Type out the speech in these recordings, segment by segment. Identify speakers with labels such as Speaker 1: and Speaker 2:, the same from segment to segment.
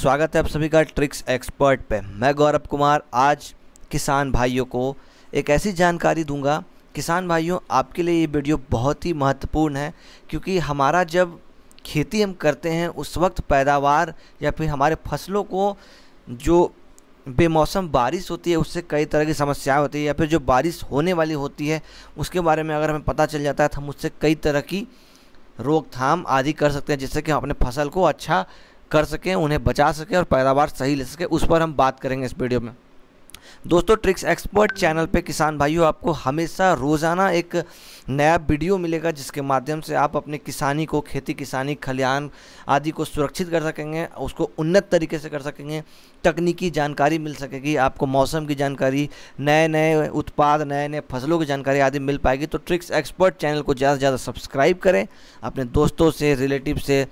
Speaker 1: स्वागत है आप सभी का ट्रिक्स एक्सपर्ट पे मैं गौरव कुमार आज किसान भाइयों को एक ऐसी जानकारी दूंगा किसान भाइयों आपके लिए ये वीडियो बहुत ही महत्वपूर्ण है क्योंकि हमारा जब खेती हम करते हैं उस वक्त पैदावार या फिर हमारे फसलों को जो बेमौसम बारिश होती है उससे कई तरह की समस्याएं होती है या फिर जो बारिश होने वाली होती है उसके बारे में अगर हमें पता चल जाता है तो हम उससे कई तरह की रोकथाम आदि कर सकते हैं जिससे कि हम अपने फसल को अच्छा कर सकें उन्हें बचा सकें और पैदावार सही ले सकें उस पर हम बात करेंगे इस वीडियो में दोस्तों ट्रिक्स एक्सपर्ट चैनल पे किसान भाइयों आपको हमेशा रोज़ाना एक नया वीडियो मिलेगा जिसके माध्यम से आप अपने किसानी को खेती किसानी खलिहान आदि को सुरक्षित कर सकेंगे उसको उन्नत तरीके से कर सकेंगे तकनीकी जानकारी मिल सकेगी आपको मौसम की जानकारी नए नए उत्पाद नए नए फसलों की जानकारी आदि मिल पाएगी तो ट्रिक्स एक्सपर्ट चैनल को ज़्यादा से ज़्यादा सब्सक्राइब करें अपने दोस्तों से रिलेटिव से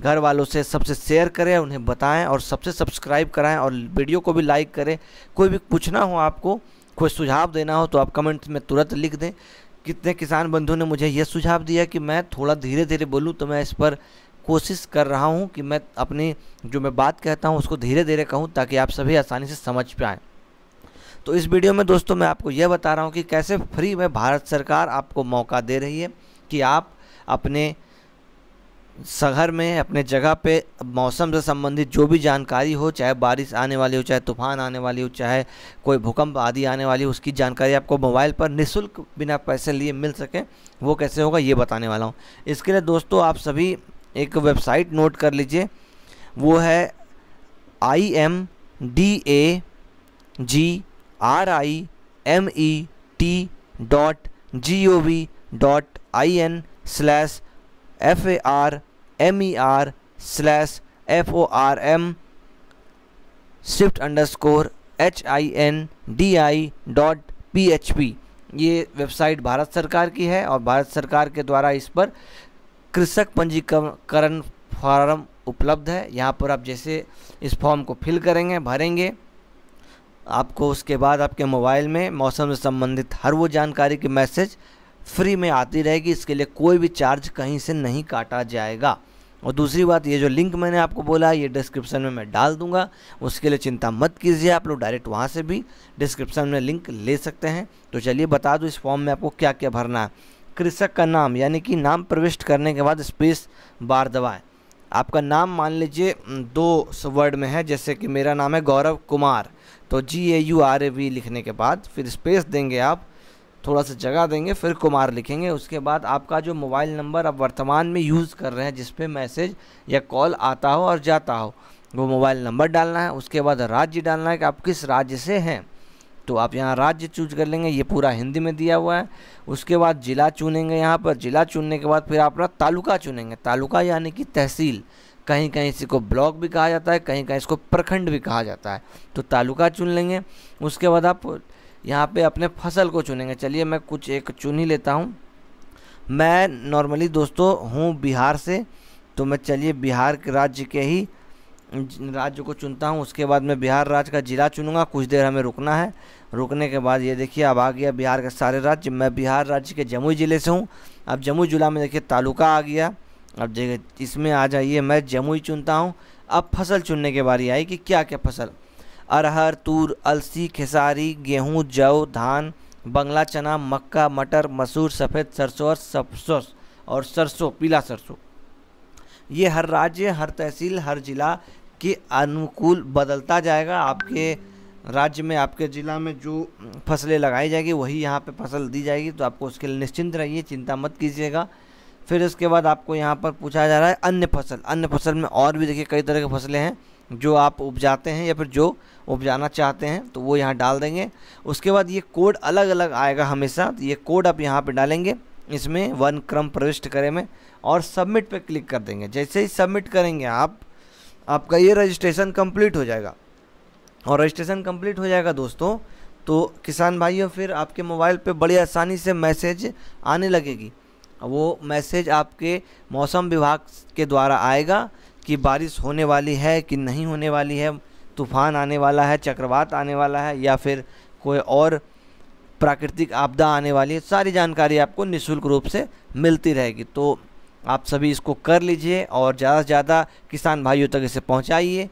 Speaker 1: घर वालों से सबसे शेयर करें उन्हें बताएं और सबसे सब्सक्राइब कराएं और वीडियो को भी लाइक करें कोई भी पूछना हो आपको कोई सुझाव देना हो तो आप कमेंट में तुरंत लिख दें कितने किसान बंधुओं ने मुझे यह सुझाव दिया कि मैं थोड़ा धीरे धीरे बोलूँ तो मैं इस पर कोशिश कर रहा हूँ कि मैं अपनी जो मैं बात कहता हूँ उसको धीरे धीरे कहूँ ताकि आप सभी आसानी से समझ पाएँ तो इस वीडियो में दोस्तों मैं आपको यह बता रहा हूँ कि कैसे फ्री में भारत सरकार आपको मौका दे रही है कि आप अपने शहर में अपने जगह पे मौसम से संबंधित जो भी जानकारी हो चाहे बारिश आने वाली हो चाहे तूफान आने वाली हो चाहे कोई भूकंप आदि आने वाली हो उसकी जानकारी आपको मोबाइल पर निशुल्क बिना पैसे लिए मिल सके वो कैसे होगा ये बताने वाला हूँ इसके लिए दोस्तों आप सभी एक वेबसाइट नोट कर लीजिए वो है I M D A G R I M E T dot G O V dot I N slash F A R M E R slash F O R M swift underscore H I N D I dot P H P ये website Bharat सरकार की है और भारत सरकार के द्वारा इस पर कृषक पंजीकरण फॉर्म उपलब्ध है यहाँ पर आप जैसे इस फॉर्म को फिल करेंगे भरेंगे आपको उसके बाद आपके मोबाइल में मौसम से संबंधित हर वो जानकारी के मैसेज फ्री में आती रहेगी इसके लिए कोई भी चार्ज कहीं से नहीं काटा जाएगा और दूसरी बात ये जो लिंक मैंने आपको बोला ये डिस्क्रिप्शन में मैं डाल दूंगा उसके लिए चिंता मत कीजिए आप लोग डायरेक्ट वहाँ से भी डिस्क्रिप्शन में लिंक ले सकते हैं तो चलिए बता दूँ इस फॉर्म में आपको क्या क्या भरना है कृषक का नाम यानी कि नाम प्रविष्ट करने के बाद स्पेस बार दबाए आपका नाम मान लीजिए दो वर्ड में है जैसे कि मेरा नाम है गौरव कुमार तो G A U R A V लिखने के बाद फिर स्पेस देंगे आप थोड़ा सा जगह देंगे फिर कुमार लिखेंगे उसके बाद आपका जो मोबाइल नंबर आप वर्तमान में यूज़ कर रहे हैं जिस पे मैसेज या कॉल आता हो और जाता हो वो मोबाइल नंबर डालना है उसके बाद राज्य डालना है कि आप किस राज्य से हैं तो आप यहाँ राज्य चूज कर लेंगे ये पूरा हिंदी में दिया हुआ है उसके बाद ज़िला चुनेंगे यहाँ पर ज़िला चुनने के बाद फिर अपना तालुका चुनेंगे तालुका यानी कि तहसील कहीं कहीं इसी को ब्लॉक भी कहा जाता है कहीं कहीं इसको प्रखंड भी कहा जाता है तो तालुका चुन लेंगे उसके बाद आप यहाँ पे अपने फसल को चुनेंगे चलिए मैं कुछ एक चुन ही लेता हूँ मैं नॉर्मली दोस्तों हूँ बिहार से तो मैं चलिए बिहार के राज्य के ही राज्य को चुनता हूँ उसके बाद मैं बिहार राज्य का ज़िला चुनूँगा कुछ देर हमें रुकना है रुकने के बाद ये देखिए अब आ गया बिहार के सारे राज्य मैं बिहार राज्य के जमुई ज़िले से हूँ अब जमुई ज़िला में देखिए तालुका आ गया अब देखिए इसमें आ जाइए मैं जमुई चुनता हूँ अब फसल चुनने के बारी आई कि क्या क्या फसल अरहर तूर अलसी खेसारी गेहूँ जौ धान बंगला चना मक्का मटर मसूर सफ़ेद सरसों और सरसों और सरसों पीला सरसों ये हर राज्य हर तहसील हर ज़िला के अनुकूल बदलता जाएगा आपके राज्य में आपके ज़िला में जो फसलें लगाई जाएगी वही यहाँ पे फसल दी जाएगी तो आपको उसके लिए निश्चिंत रहिए चिंता मत कीजिएगा फिर उसके बाद आपको यहाँ पर पूछा जा रहा है अन्य फसल अन्य फसल में और भी देखिए कई तरह की फसलें हैं जो आप उपजाते हैं या फिर जो उपजाना चाहते हैं तो वो यहाँ डाल देंगे उसके बाद ये कोड अलग अलग आएगा हमेशा तो ये कोड आप यहाँ पे डालेंगे इसमें वन क्रम प्रविष्ट करें में और सबमिट पे क्लिक कर देंगे जैसे ही सबमिट करेंगे आप आपका ये रजिस्ट्रेशन कंप्लीट हो जाएगा और रजिस्ट्रेशन कम्प्लीट हो जाएगा दोस्तों तो किसान भाइयों फिर आपके मोबाइल पे बड़ी आसानी से मैसेज आने लगेगी वो मैसेज आपके मौसम विभाग के द्वारा आएगा कि बारिश होने वाली है कि नहीं होने वाली है तूफान आने वाला है चक्रवात आने वाला है या फिर कोई और प्राकृतिक आपदा आने वाली है सारी जानकारी आपको निशुल्क रूप से मिलती रहेगी तो आप सभी इसको कर लीजिए और ज़्यादा से ज़्यादा किसान भाइयों तक इसे पहुँचाइए